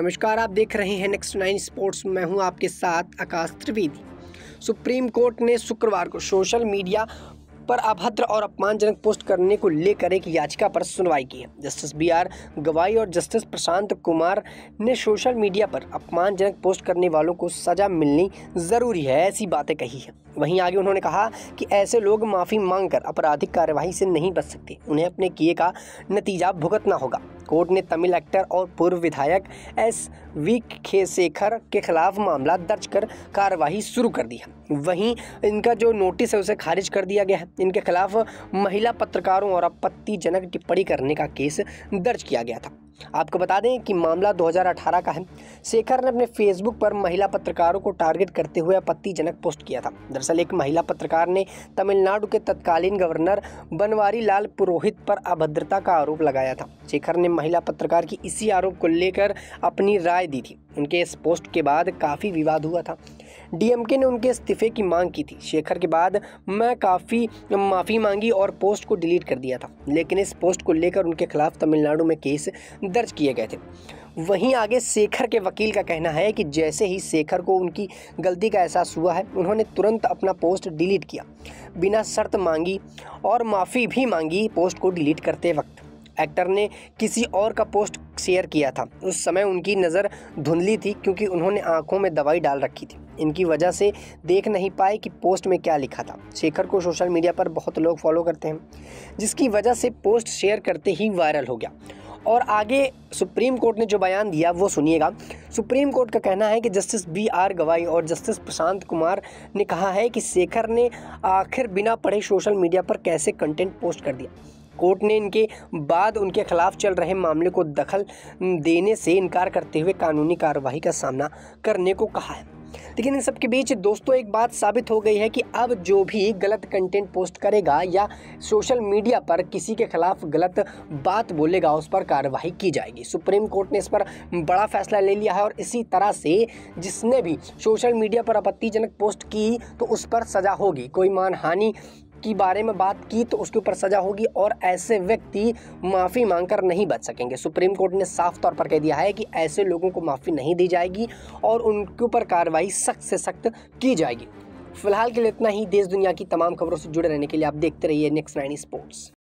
नमस्कार आप देख रहे हैं नेक्स्ट नाइन स्पोर्ट्स मैं हूं आपके साथ आकाश त्रिवेदी सुप्रीम कोर्ट ने शुक्रवार को सोशल मीडिया पर अभद्र और अपमानजनक पोस्ट करने को लेकर एक याचिका पर सुनवाई की है जस्टिस बी आर गवाई और जस्टिस प्रशांत कुमार ने सोशल मीडिया पर अपमानजनक पोस्ट करने वालों को सजा मिलनी ज़रूरी है ऐसी बातें कही हैं वहीं आगे उन्होंने कहा कि ऐसे लोग माफ़ी मांगकर आपराधिक कार्यवाही से नहीं बच सकते उन्हें अपने किए का नतीजा भुगतना होगा कोर्ट ने तमिल एक्टर और पूर्व विधायक एस वी खेसेखर के खिलाफ मामला दर्ज कर कार्रवाई शुरू कर दी है वहीं इनका जो नोटिस है उसे खारिज कर दिया गया है इनके खिलाफ महिला पत्रकारों और आपत्तिजनक टिप्पणी करने का केस दर्ज किया गया था आपको बता दें कि मामला 2018 का है शेखर ने अपने फेसबुक पर महिला पत्रकारों को टारगेट करते हुए आपत्तिजनक पोस्ट किया था दरअसल एक महिला पत्रकार ने तमिलनाडु के तत्कालीन गवर्नर बनवारी लाल पुरोहित पर अभद्रता का आरोप लगाया था शेखर ने महिला पत्रकार की इसी आरोप को लेकर अपनी राय दी थी उनके इस पोस्ट के बाद काफ़ी विवाद हुआ था डीएमके ने उनके इस्तीफे की मांग की थी शेखर के बाद मैं काफ़ी माफ़ी मांगी और पोस्ट को डिलीट कर दिया था लेकिन इस पोस्ट को लेकर उनके खिलाफ तमिलनाडु में केस दर्ज किए गए थे वहीं आगे शेखर के वकील का कहना है कि जैसे ही शेखर को उनकी गलती का एहसास हुआ है उन्होंने तुरंत अपना पोस्ट डिलीट किया बिना शर्त मांगी और माफ़ी भी मांगी पोस्ट को डिलीट करते वक्त एक्टर ने किसी और का पोस्ट शेयर किया था उस समय उनकी नज़र धुंधली थी क्योंकि उन्होंने आंखों में दवाई डाल रखी थी इनकी वजह से देख नहीं पाए कि पोस्ट में क्या लिखा था शेखर को सोशल मीडिया पर बहुत लोग फॉलो करते हैं जिसकी वजह से पोस्ट शेयर करते ही वायरल हो गया और आगे सुप्रीम कोर्ट ने जो बयान दिया वो सुनिएगा सुप्रीम कोर्ट का कहना है कि जस्टिस बी आर गवाई और जस्टिस प्रशांत कुमार ने कहा है कि शेखर ने आखिर बिना पढ़े सोशल मीडिया पर कैसे कंटेंट पोस्ट कर दिया कोर्ट ने इनके बाद उनके खिलाफ चल रहे मामले को दखल देने से इनकार करते हुए कानूनी कार्रवाई का सामना करने को कहा है लेकिन इन सबके बीच दोस्तों एक बात साबित हो गई है कि अब जो भी गलत कंटेंट पोस्ट करेगा या सोशल मीडिया पर किसी के खिलाफ गलत बात बोलेगा उस पर कार्रवाई की जाएगी सुप्रीम कोर्ट ने इस पर बड़ा फैसला ले लिया है और इसी तरह से जिसने भी सोशल मीडिया पर आपत्तिजनक पोस्ट की तो उस पर सजा होगी कोई मानहानि की बारे में बात की तो उसके ऊपर सजा होगी और ऐसे व्यक्ति माफ़ी मांगकर नहीं बच सकेंगे सुप्रीम कोर्ट ने साफ तौर पर कह दिया है कि ऐसे लोगों को माफ़ी नहीं दी जाएगी और उनके ऊपर कार्रवाई सख्त से सख्त की जाएगी फिलहाल के लिए इतना ही देश दुनिया की तमाम खबरों से जुड़े रहने के लिए आप देखते रहिए नेक्स्ट नाइन स्पोर्ट्स